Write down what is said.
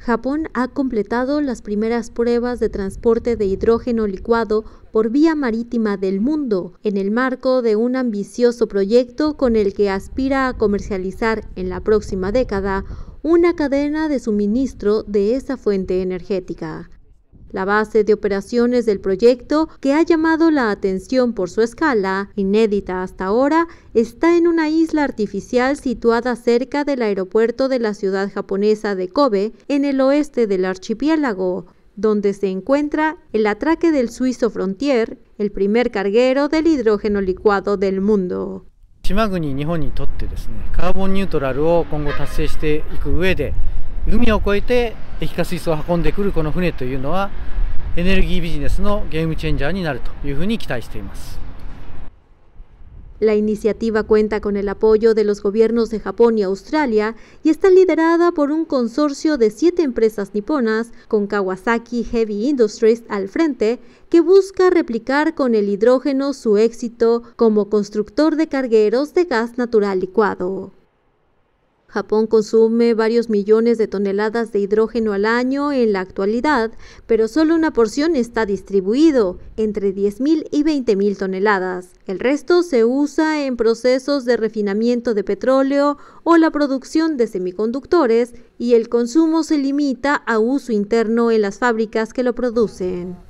Japón ha completado las primeras pruebas de transporte de hidrógeno licuado por vía marítima del mundo, en el marco de un ambicioso proyecto con el que aspira a comercializar en la próxima década una cadena de suministro de esa fuente energética la base de operaciones del proyecto, que ha llamado la atención por su escala, inédita hasta ahora, está en una isla artificial situada cerca del aeropuerto de la ciudad japonesa de Kobe, en el oeste del archipiélago, donde se encuentra el atraque del suizo Frontier, el primer carguero del hidrógeno licuado del mundo. La iniciativa cuenta con el apoyo de los gobiernos de Japón y Australia y está liderada por un consorcio de siete empresas niponas, con Kawasaki Heavy Industries al frente, que busca replicar con el hidrógeno su éxito como constructor de cargueros de gas natural licuado. Japón consume varios millones de toneladas de hidrógeno al año en la actualidad, pero solo una porción está distribuido, entre 10.000 y 20.000 toneladas. El resto se usa en procesos de refinamiento de petróleo o la producción de semiconductores y el consumo se limita a uso interno en las fábricas que lo producen.